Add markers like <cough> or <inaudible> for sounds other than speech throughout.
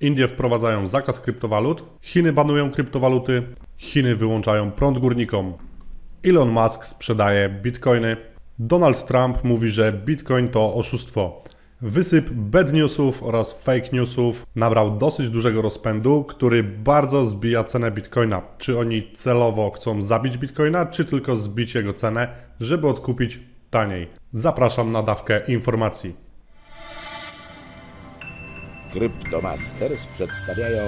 Indie wprowadzają zakaz kryptowalut, Chiny banują kryptowaluty, Chiny wyłączają prąd górnikom, Elon Musk sprzedaje bitcoiny, Donald Trump mówi, że bitcoin to oszustwo. Wysyp bad newsów oraz fake newsów nabrał dosyć dużego rozpędu, który bardzo zbija cenę bitcoina. Czy oni celowo chcą zabić bitcoina, czy tylko zbić jego cenę, żeby odkupić taniej? Zapraszam na dawkę informacji. Cryptomasters przedstawiają.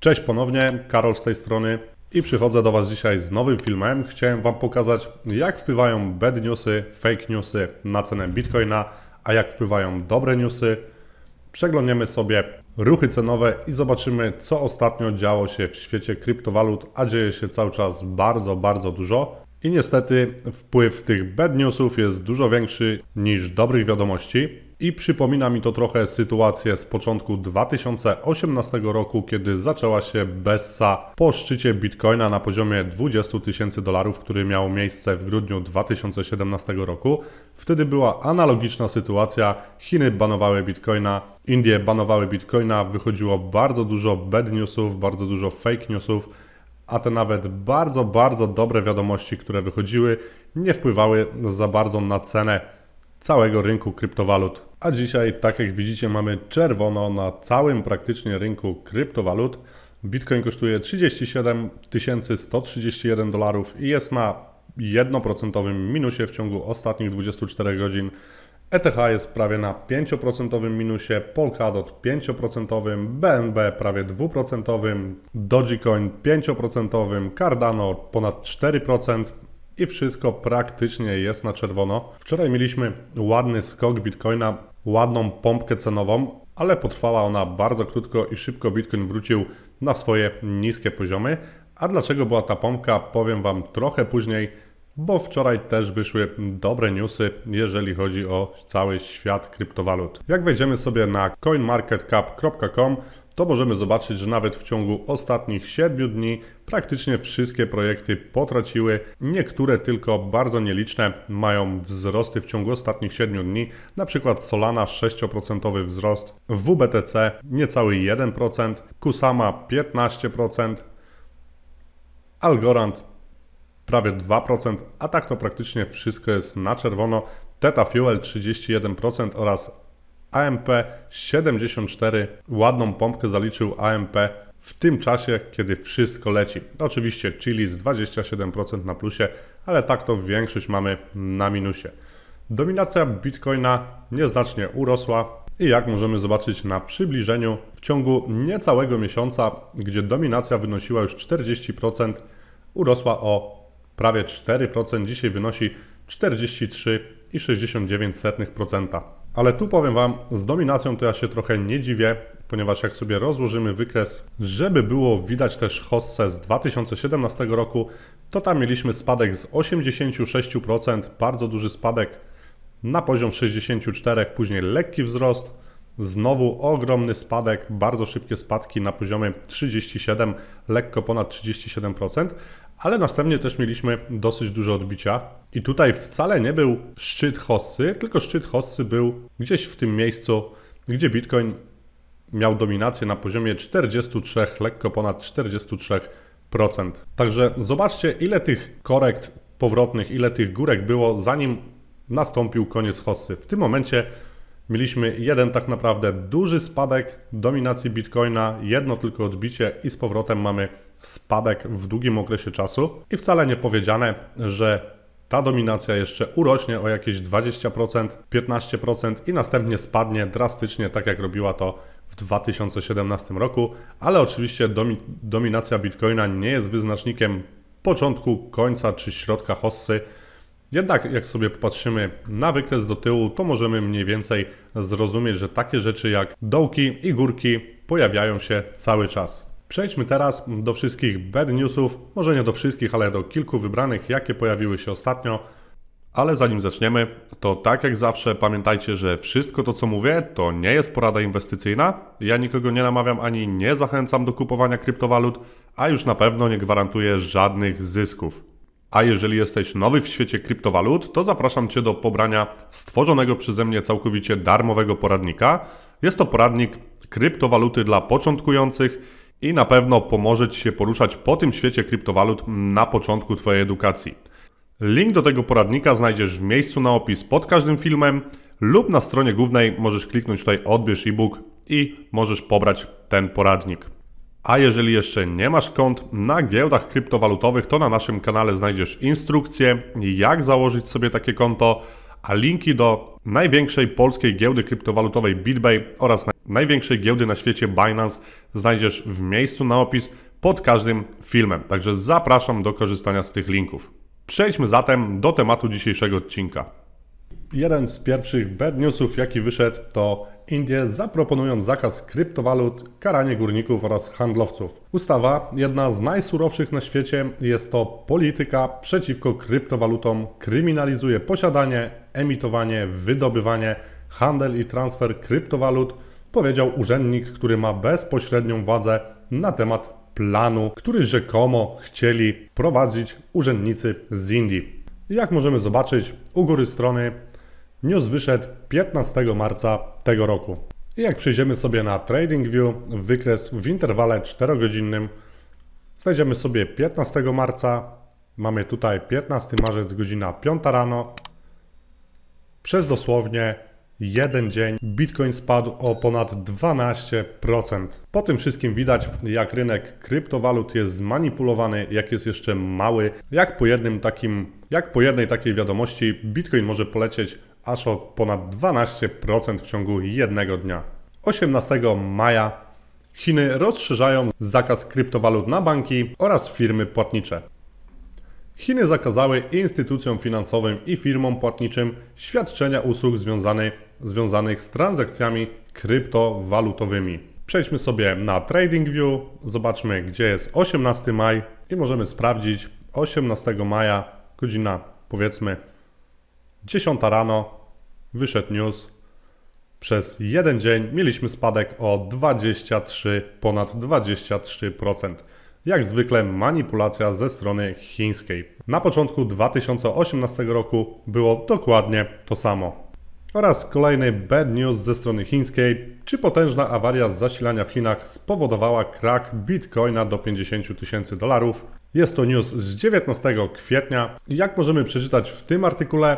Cześć ponownie, Karol z tej strony i przychodzę do Was dzisiaj z nowym filmem. Chciałem Wam pokazać, jak wpływają bad newsy, fake newsy na cenę bitcoina, a jak wpływają dobre newsy. Przeglądniemy sobie ruchy cenowe i zobaczymy, co ostatnio działo się w świecie kryptowalut, a dzieje się cały czas bardzo, bardzo dużo. I niestety wpływ tych bad newsów jest dużo większy niż dobrych wiadomości. I przypomina mi to trochę sytuację z początku 2018 roku, kiedy zaczęła się Bessa po szczycie bitcoina na poziomie 20 tysięcy dolarów, który miał miejsce w grudniu 2017 roku. Wtedy była analogiczna sytuacja. Chiny banowały bitcoina, Indie banowały bitcoina, wychodziło bardzo dużo bad newsów, bardzo dużo fake newsów a te nawet bardzo, bardzo dobre wiadomości, które wychodziły, nie wpływały za bardzo na cenę całego rynku kryptowalut. A dzisiaj, tak jak widzicie, mamy czerwono na całym praktycznie rynku kryptowalut. Bitcoin kosztuje 37 131 dolarów i jest na 1% minusie w ciągu ostatnich 24 godzin. ETH jest prawie na 5% minusie, Polkadot 5%, BNB prawie 2%, Dogecoin 5%, Cardano ponad 4%. I wszystko praktycznie jest na czerwono. Wczoraj mieliśmy ładny skok Bitcoina, ładną pompkę cenową, ale potrwała ona bardzo krótko i szybko Bitcoin wrócił na swoje niskie poziomy. A dlaczego była ta pompka, powiem Wam trochę później bo wczoraj też wyszły dobre newsy, jeżeli chodzi o cały świat kryptowalut. Jak wejdziemy sobie na coinmarketcap.com, to możemy zobaczyć, że nawet w ciągu ostatnich 7 dni praktycznie wszystkie projekty potraciły. Niektóre tylko bardzo nieliczne mają wzrosty w ciągu ostatnich 7 dni, na przykład Solana 6% wzrost, WBTC niecały 1%, Kusama 15%, Algorand prawie 2%, a tak to praktycznie wszystko jest na czerwono. Teta Fuel 31% oraz AMP 74. Ładną pompkę zaliczył AMP w tym czasie, kiedy wszystko leci. Oczywiście Chili z 27% na plusie, ale tak to większość mamy na minusie. Dominacja Bitcoina nieznacznie urosła i jak możemy zobaczyć na przybliżeniu, w ciągu niecałego miesiąca, gdzie dominacja wynosiła już 40%, urosła o prawie 4%, dzisiaj wynosi 43,69%. Ale tu powiem Wam, z dominacją to ja się trochę nie dziwię, ponieważ jak sobie rozłożymy wykres, żeby było widać też Hossę z 2017 roku, to tam mieliśmy spadek z 86%, bardzo duży spadek na poziom 64, później lekki wzrost, znowu ogromny spadek, bardzo szybkie spadki na poziomie 37, lekko ponad 37%, ale następnie też mieliśmy dosyć dużo odbicia. I tutaj wcale nie był szczyt Hossy, tylko szczyt Hossy był gdzieś w tym miejscu, gdzie Bitcoin miał dominację na poziomie 43, lekko ponad 43%. Także zobaczcie, ile tych korekt powrotnych, ile tych górek było, zanim nastąpił koniec Hossy. W tym momencie mieliśmy jeden tak naprawdę duży spadek dominacji Bitcoina, jedno tylko odbicie i z powrotem mamy spadek w długim okresie czasu i wcale nie powiedziane, że ta dominacja jeszcze urośnie o jakieś 20%, 15% i następnie spadnie drastycznie, tak jak robiła to w 2017 roku, ale oczywiście domi dominacja Bitcoina nie jest wyznacznikiem początku, końca czy środka hossy. Jednak jak sobie popatrzymy na wykres do tyłu, to możemy mniej więcej zrozumieć, że takie rzeczy jak dołki i górki pojawiają się cały czas. Przejdźmy teraz do wszystkich bad newsów, może nie do wszystkich, ale do kilku wybranych, jakie pojawiły się ostatnio. Ale zanim zaczniemy, to tak jak zawsze pamiętajcie, że wszystko to co mówię to nie jest porada inwestycyjna. Ja nikogo nie namawiam ani nie zachęcam do kupowania kryptowalut, a już na pewno nie gwarantuję żadnych zysków. A jeżeli jesteś nowy w świecie kryptowalut, to zapraszam Cię do pobrania stworzonego przeze mnie całkowicie darmowego poradnika. Jest to poradnik kryptowaluty dla początkujących i na pewno pomoże Ci się poruszać po tym świecie kryptowalut na początku Twojej edukacji. Link do tego poradnika znajdziesz w miejscu na opis pod każdym filmem lub na stronie głównej możesz kliknąć tutaj odbierz e-book i możesz pobrać ten poradnik. A jeżeli jeszcze nie masz kont na giełdach kryptowalutowych, to na naszym kanale znajdziesz instrukcję, jak założyć sobie takie konto, a linki do największej polskiej giełdy kryptowalutowej BitBay oraz największej giełdy na świecie Binance znajdziesz w miejscu na opis pod każdym filmem. Także zapraszam do korzystania z tych linków. Przejdźmy zatem do tematu dzisiejszego odcinka. Jeden z pierwszych bad newsów, jaki wyszedł, to Indie zaproponują zakaz kryptowalut, karanie górników oraz handlowców. Ustawa, jedna z najsurowszych na świecie, jest to polityka przeciwko kryptowalutom, kryminalizuje posiadanie, emitowanie, wydobywanie, handel i transfer kryptowalut powiedział urzędnik, który ma bezpośrednią władzę na temat planu, który rzekomo chcieli prowadzić urzędnicy z Indii. Jak możemy zobaczyć u góry strony, news wyszedł 15 marca tego roku. I jak przejdziemy sobie na TradingView, wykres w interwale 4-godzinnym, znajdziemy sobie 15 marca, mamy tutaj 15 marzec, godzina 5 rano, przez dosłownie jeden dzień Bitcoin spadł o ponad 12%. Po tym wszystkim widać, jak rynek kryptowalut jest zmanipulowany, jak jest jeszcze mały, jak po jednym takim, jak po jednej takiej wiadomości Bitcoin może polecieć aż o ponad 12% w ciągu jednego dnia. 18 maja Chiny rozszerzają zakaz kryptowalut na banki oraz firmy płatnicze. Chiny zakazały instytucjom finansowym i firmom płatniczym świadczenia usług związanych, związanych z transakcjami kryptowalutowymi. Przejdźmy sobie na TradingView, zobaczmy gdzie jest 18 maj i możemy sprawdzić 18 maja, godzina powiedzmy 10 rano, wyszedł news. Przez jeden dzień mieliśmy spadek o 23, ponad 23% jak zwykle manipulacja ze strony chińskiej. Na początku 2018 roku było dokładnie to samo. Oraz kolejny bad news ze strony chińskiej. Czy potężna awaria zasilania w Chinach spowodowała krak bitcoina do 50 tysięcy dolarów? Jest to news z 19 kwietnia. Jak możemy przeczytać w tym artykule,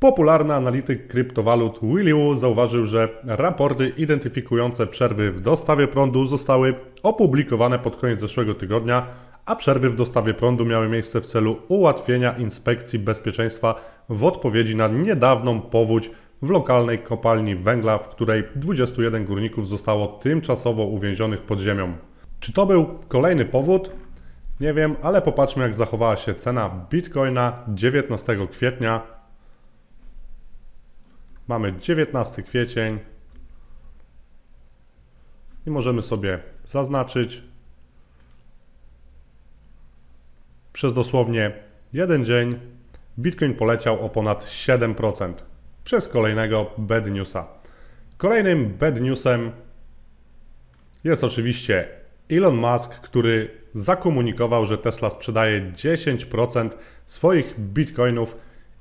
Popularny analityk kryptowalut Willy Wu zauważył, że raporty identyfikujące przerwy w dostawie prądu zostały opublikowane pod koniec zeszłego tygodnia, a przerwy w dostawie prądu miały miejsce w celu ułatwienia inspekcji bezpieczeństwa w odpowiedzi na niedawną powódź w lokalnej kopalni węgla, w której 21 górników zostało tymczasowo uwięzionych pod ziemią. Czy to był kolejny powód? Nie wiem, ale popatrzmy jak zachowała się cena bitcoina 19 kwietnia Mamy 19 kwiecień i możemy sobie zaznaczyć przez dosłownie jeden dzień Bitcoin poleciał o ponad 7% przez kolejnego bad newsa. Kolejnym bad newsem jest oczywiście Elon Musk, który zakomunikował, że Tesla sprzedaje 10% swoich bitcoinów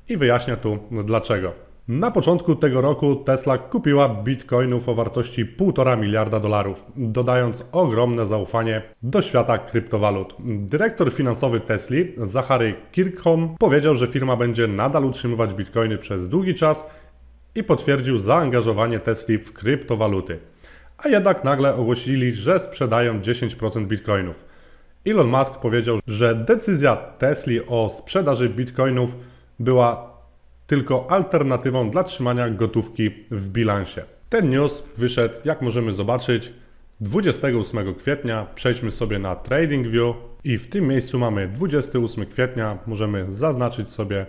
i wyjaśnia tu dlaczego. Na początku tego roku Tesla kupiła bitcoinów o wartości 1,5 miliarda dolarów, dodając ogromne zaufanie do świata kryptowalut. Dyrektor finansowy Tesli, Zachary Kirkholm, powiedział, że firma będzie nadal utrzymywać bitcoiny przez długi czas i potwierdził zaangażowanie Tesli w kryptowaluty. A jednak nagle ogłosili, że sprzedają 10% bitcoinów. Elon Musk powiedział, że decyzja Tesli o sprzedaży bitcoinów była tylko alternatywą dla trzymania gotówki w bilansie. Ten news wyszedł, jak możemy zobaczyć, 28 kwietnia. Przejdźmy sobie na TradingView i w tym miejscu mamy 28 kwietnia. Możemy zaznaczyć sobie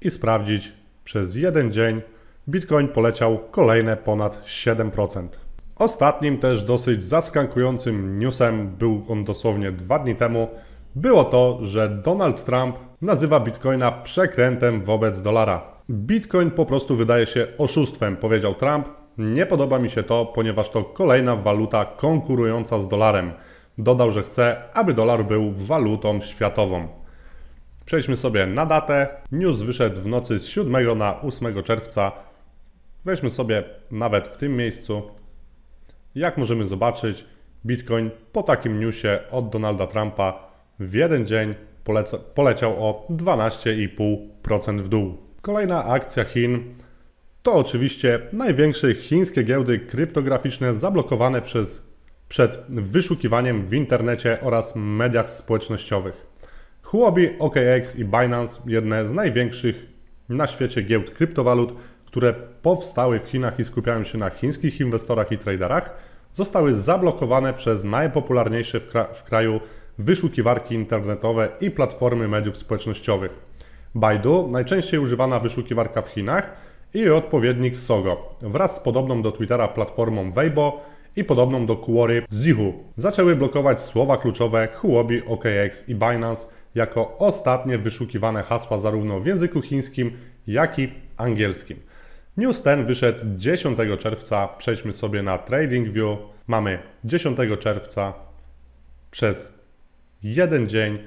i sprawdzić przez jeden dzień Bitcoin poleciał kolejne ponad 7%. Ostatnim też dosyć zaskakującym newsem był on dosłownie dwa dni temu było to, że Donald Trump nazywa bitcoina przekrętem wobec dolara. Bitcoin po prostu wydaje się oszustwem, powiedział Trump. Nie podoba mi się to, ponieważ to kolejna waluta konkurująca z dolarem. Dodał, że chce, aby dolar był walutą światową. Przejdźmy sobie na datę. News wyszedł w nocy z 7 na 8 czerwca. Weźmy sobie nawet w tym miejscu. Jak możemy zobaczyć, Bitcoin po takim newsie od Donalda Trumpa w jeden dzień poleciał o 12,5% w dół. Kolejna akcja Chin to oczywiście największe chińskie giełdy kryptograficzne zablokowane przez, przed wyszukiwaniem w internecie oraz mediach społecznościowych. Huobi, OKX i Binance, jedne z największych na świecie giełd kryptowalut, które powstały w Chinach i skupiają się na chińskich inwestorach i traderach, zostały zablokowane przez najpopularniejsze w, kra w kraju wyszukiwarki internetowe i platformy mediów społecznościowych. Baidu, najczęściej używana wyszukiwarka w Chinach i odpowiednik Sogo, wraz z podobną do Twittera platformą Weibo i podobną do Quory Zihu, zaczęły blokować słowa kluczowe Huobi, OKX i Binance jako ostatnie wyszukiwane hasła zarówno w języku chińskim, jak i angielskim. News ten wyszedł 10 czerwca. Przejdźmy sobie na TradingView. Mamy 10 czerwca przez jeden dzień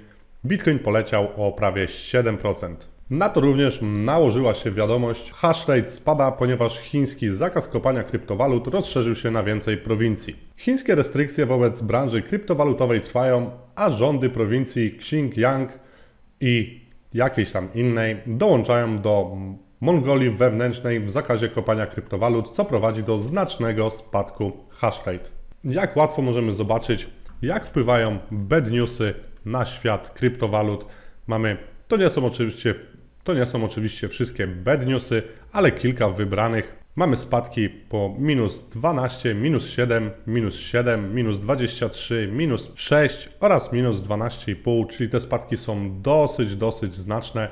Bitcoin poleciał o prawie 7%. Na to również nałożyła się wiadomość, hashrate spada, ponieważ chiński zakaz kopania kryptowalut rozszerzył się na więcej prowincji. Chińskie restrykcje wobec branży kryptowalutowej trwają, a rządy prowincji Xinjiang i jakiejś tam innej dołączają do Mongolii wewnętrznej w zakazie kopania kryptowalut, co prowadzi do znacznego spadku hashrate. Jak łatwo możemy zobaczyć, jak wpływają bad newsy na świat kryptowalut. Mamy, to nie są oczywiście, to nie są oczywiście wszystkie bad newsy, ale kilka wybranych. Mamy spadki po minus 12, minus 7, minus 7, minus 23, minus 6 oraz minus 12,5, czyli te spadki są dosyć, dosyć znaczne.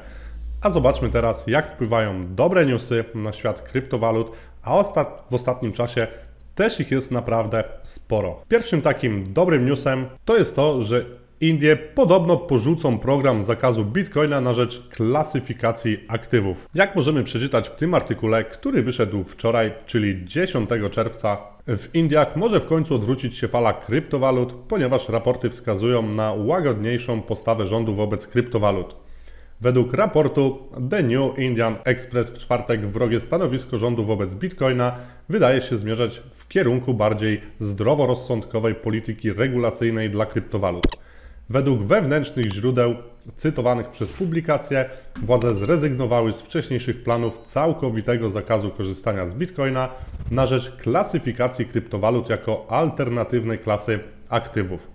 A zobaczmy teraz, jak wpływają dobre newsy na świat kryptowalut, a ostat w ostatnim czasie też ich jest naprawdę sporo. Pierwszym takim dobrym newsem to jest to, że Indie podobno porzucą program zakazu bitcoina na rzecz klasyfikacji aktywów. Jak możemy przeczytać w tym artykule, który wyszedł wczoraj, czyli 10 czerwca, w Indiach może w końcu odwrócić się fala kryptowalut, ponieważ raporty wskazują na łagodniejszą postawę rządu wobec kryptowalut. Według raportu The New Indian Express w czwartek wrogie stanowisko rządu wobec bitcoina wydaje się zmierzać w kierunku bardziej zdroworozsądkowej polityki regulacyjnej dla kryptowalut. Według wewnętrznych źródeł cytowanych przez publikację, władze zrezygnowały z wcześniejszych planów całkowitego zakazu korzystania z bitcoina na rzecz klasyfikacji kryptowalut jako alternatywnej klasy aktywów.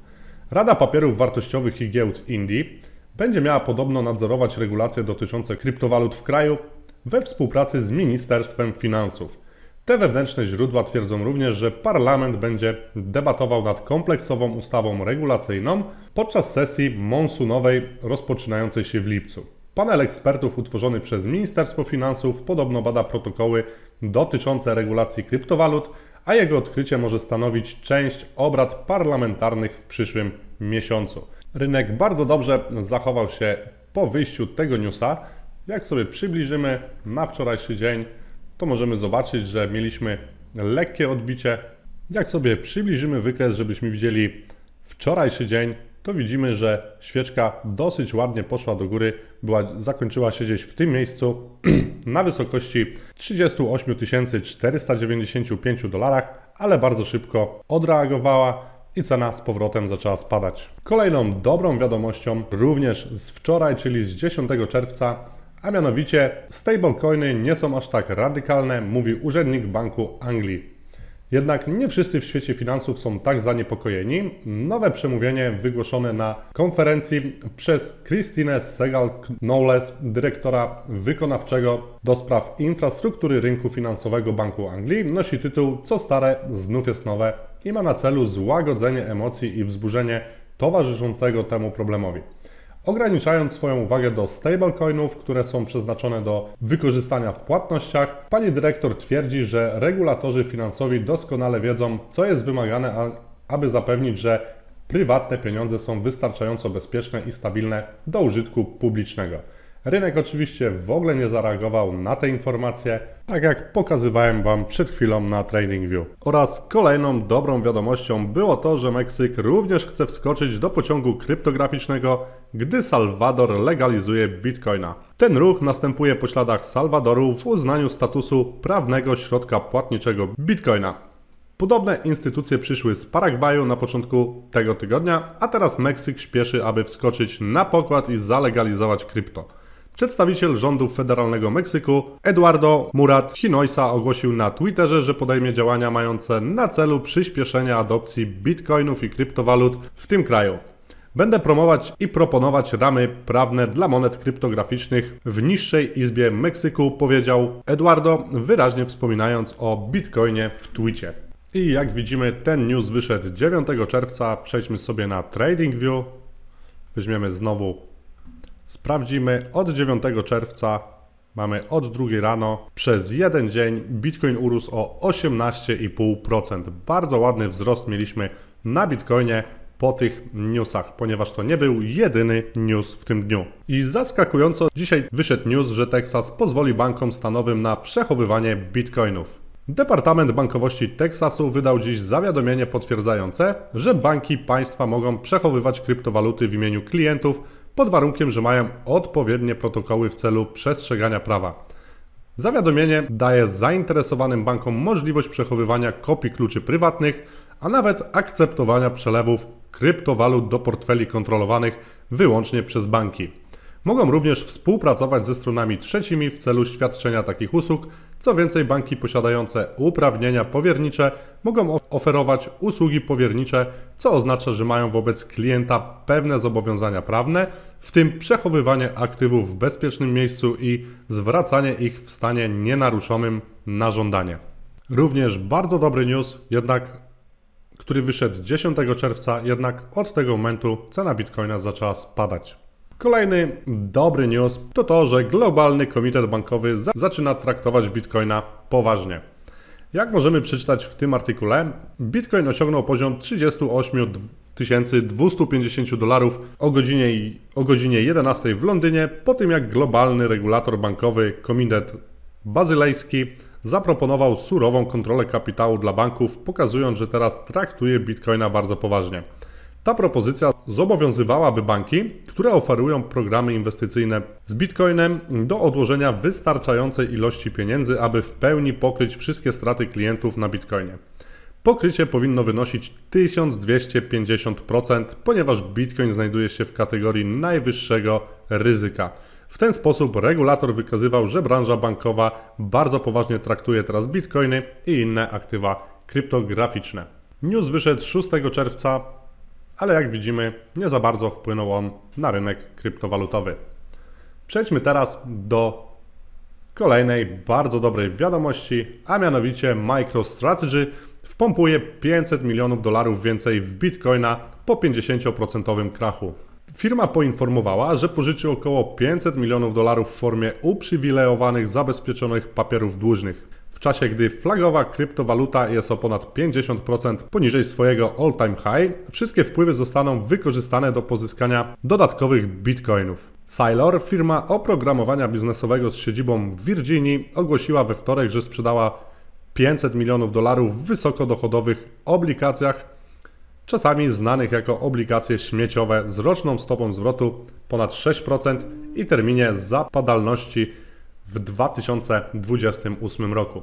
Rada Papierów Wartościowych i Giełd Indii będzie miała podobno nadzorować regulacje dotyczące kryptowalut w kraju we współpracy z Ministerstwem Finansów. Te wewnętrzne źródła twierdzą również, że parlament będzie debatował nad kompleksową ustawą regulacyjną podczas sesji monsunowej rozpoczynającej się w lipcu. Panel ekspertów utworzony przez Ministerstwo Finansów podobno bada protokoły dotyczące regulacji kryptowalut, a jego odkrycie może stanowić część obrad parlamentarnych w przyszłym miesiącu. Rynek bardzo dobrze zachował się po wyjściu tego newsa. Jak sobie przybliżymy na wczorajszy dzień, to możemy zobaczyć, że mieliśmy lekkie odbicie. Jak sobie przybliżymy wykres, żebyśmy widzieli wczorajszy dzień, to widzimy, że świeczka dosyć ładnie poszła do góry, była, zakończyła się gdzieś w tym miejscu <clears throat> na wysokości 38 495 dolarach, ale bardzo szybko odreagowała i cena z powrotem zaczęła spadać. Kolejną dobrą wiadomością, również z wczoraj, czyli z 10 czerwca, a mianowicie stablecoiny nie są aż tak radykalne, mówi urzędnik Banku Anglii. Jednak nie wszyscy w świecie finansów są tak zaniepokojeni. Nowe przemówienie wygłoszone na konferencji przez Christine Segal-Knowles, dyrektora wykonawczego do spraw infrastruktury rynku finansowego Banku Anglii, nosi tytuł Co stare znów jest nowe i ma na celu złagodzenie emocji i wzburzenie towarzyszącego temu problemowi. Ograniczając swoją uwagę do stablecoinów, które są przeznaczone do wykorzystania w płatnościach, pani dyrektor twierdzi, że regulatorzy finansowi doskonale wiedzą, co jest wymagane, aby zapewnić, że prywatne pieniądze są wystarczająco bezpieczne i stabilne do użytku publicznego. Rynek oczywiście w ogóle nie zareagował na te informacje, tak jak pokazywałem Wam przed chwilą na TradingView. Oraz kolejną dobrą wiadomością było to, że Meksyk również chce wskoczyć do pociągu kryptograficznego, gdy Salwador legalizuje bitcoina. Ten ruch następuje po śladach Salwadoru w uznaniu statusu prawnego środka płatniczego bitcoina. Podobne instytucje przyszły z Paragwaju na początku tego tygodnia, a teraz Meksyk śpieszy, aby wskoczyć na pokład i zalegalizować krypto. Przedstawiciel rządu federalnego Meksyku Eduardo Murat Hinoisa ogłosił na Twitterze, że podejmie działania mające na celu przyspieszenie adopcji bitcoinów i kryptowalut w tym kraju. Będę promować i proponować ramy prawne dla monet kryptograficznych w niższej izbie Meksyku, powiedział Eduardo, wyraźnie wspominając o bitcoinie w twicie. I jak widzimy, ten news wyszedł 9 czerwca. Przejdźmy sobie na TradingView. Weźmiemy znowu Sprawdzimy od 9 czerwca, mamy od 2 rano, przez jeden dzień Bitcoin urósł o 18,5%. Bardzo ładny wzrost mieliśmy na Bitcoinie po tych newsach, ponieważ to nie był jedyny news w tym dniu. I zaskakująco dzisiaj wyszedł news, że Teksas pozwoli bankom stanowym na przechowywanie bitcoinów. Departament Bankowości Teksasu wydał dziś zawiadomienie potwierdzające, że banki państwa mogą przechowywać kryptowaluty w imieniu klientów pod warunkiem, że mają odpowiednie protokoły w celu przestrzegania prawa. Zawiadomienie daje zainteresowanym bankom możliwość przechowywania kopii kluczy prywatnych, a nawet akceptowania przelewów kryptowalut do portfeli kontrolowanych wyłącznie przez banki. Mogą również współpracować ze stronami trzecimi w celu świadczenia takich usług. Co więcej, banki posiadające uprawnienia powiernicze mogą oferować usługi powiernicze, co oznacza, że mają wobec klienta pewne zobowiązania prawne, w tym przechowywanie aktywów w bezpiecznym miejscu i zwracanie ich w stanie nienaruszonym na żądanie. Również bardzo dobry news, jednak który wyszedł 10 czerwca, jednak od tego momentu cena bitcoina zaczęła spadać. Kolejny dobry news to to, że globalny komitet bankowy za zaczyna traktować bitcoina poważnie. Jak możemy przeczytać w tym artykule, bitcoin osiągnął poziom 38 250 dolarów o godzinie, o godzinie 11 w Londynie, po tym jak globalny regulator bankowy Komitet Bazylejski zaproponował surową kontrolę kapitału dla banków, pokazując, że teraz traktuje bitcoina bardzo poważnie. Ta propozycja zobowiązywałaby banki, które oferują programy inwestycyjne z Bitcoinem do odłożenia wystarczającej ilości pieniędzy, aby w pełni pokryć wszystkie straty klientów na Bitcoinie. Pokrycie powinno wynosić 1250%, ponieważ Bitcoin znajduje się w kategorii najwyższego ryzyka. W ten sposób regulator wykazywał, że branża bankowa bardzo poważnie traktuje teraz bitcoiny i inne aktywa kryptograficzne. News wyszedł 6 czerwca ale jak widzimy, nie za bardzo wpłynął on na rynek kryptowalutowy. Przejdźmy teraz do kolejnej bardzo dobrej wiadomości, a mianowicie MicroStrategy wpompuje 500 milionów dolarów więcej w bitcoina po 50% krachu. Firma poinformowała, że pożyczy około 500 milionów dolarów w formie uprzywilejowanych zabezpieczonych papierów dłużnych w czasie gdy flagowa kryptowaluta jest o ponad 50% poniżej swojego all-time high, wszystkie wpływy zostaną wykorzystane do pozyskania dodatkowych bitcoinów. Sailor, firma oprogramowania biznesowego z siedzibą w Virginii, ogłosiła we wtorek, że sprzedała 500 milionów dolarów w wysokodochodowych obligacjach, czasami znanych jako obligacje śmieciowe z roczną stopą zwrotu ponad 6% i terminie zapadalności w 2028 roku.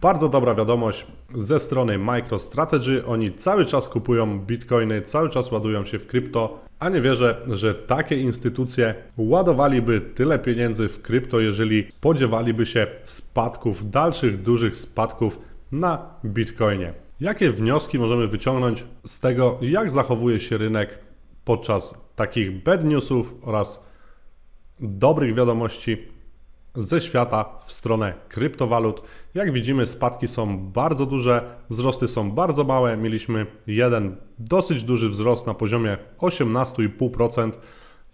Bardzo dobra wiadomość ze strony MicroStrategy. Oni cały czas kupują bitcoiny, cały czas ładują się w krypto, a nie wierzę, że takie instytucje ładowaliby tyle pieniędzy w krypto, jeżeli spodziewaliby się spadków, dalszych dużych spadków na bitcoinie. Jakie wnioski możemy wyciągnąć z tego, jak zachowuje się rynek podczas takich bad newsów oraz dobrych wiadomości ze świata w stronę kryptowalut. Jak widzimy, spadki są bardzo duże, wzrosty są bardzo małe. Mieliśmy jeden dosyć duży wzrost na poziomie 18,5%.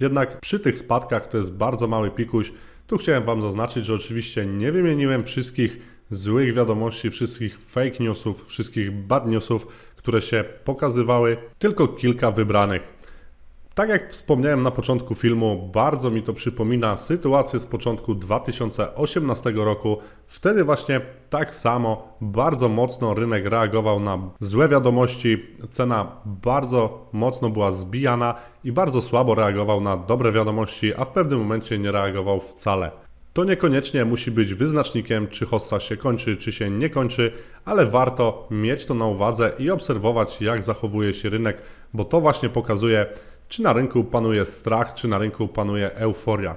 Jednak przy tych spadkach to jest bardzo mały pikuś. Tu chciałem Wam zaznaczyć, że oczywiście nie wymieniłem wszystkich złych wiadomości, wszystkich fake newsów, wszystkich bad newsów, które się pokazywały, tylko kilka wybranych. Tak jak wspomniałem na początku filmu, bardzo mi to przypomina sytuację z początku 2018 roku. Wtedy właśnie tak samo bardzo mocno rynek reagował na złe wiadomości, cena bardzo mocno była zbijana i bardzo słabo reagował na dobre wiadomości, a w pewnym momencie nie reagował wcale. To niekoniecznie musi być wyznacznikiem, czy hossa się kończy, czy się nie kończy, ale warto mieć to na uwadze i obserwować, jak zachowuje się rynek, bo to właśnie pokazuje, czy na rynku panuje strach, czy na rynku panuje euforia?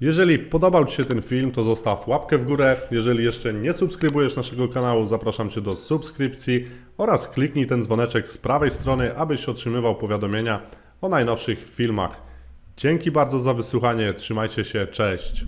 Jeżeli podobał Ci się ten film, to zostaw łapkę w górę. Jeżeli jeszcze nie subskrybujesz naszego kanału, zapraszam Cię do subskrypcji oraz kliknij ten dzwoneczek z prawej strony, abyś otrzymywał powiadomienia o najnowszych filmach. Dzięki bardzo za wysłuchanie, trzymajcie się, cześć!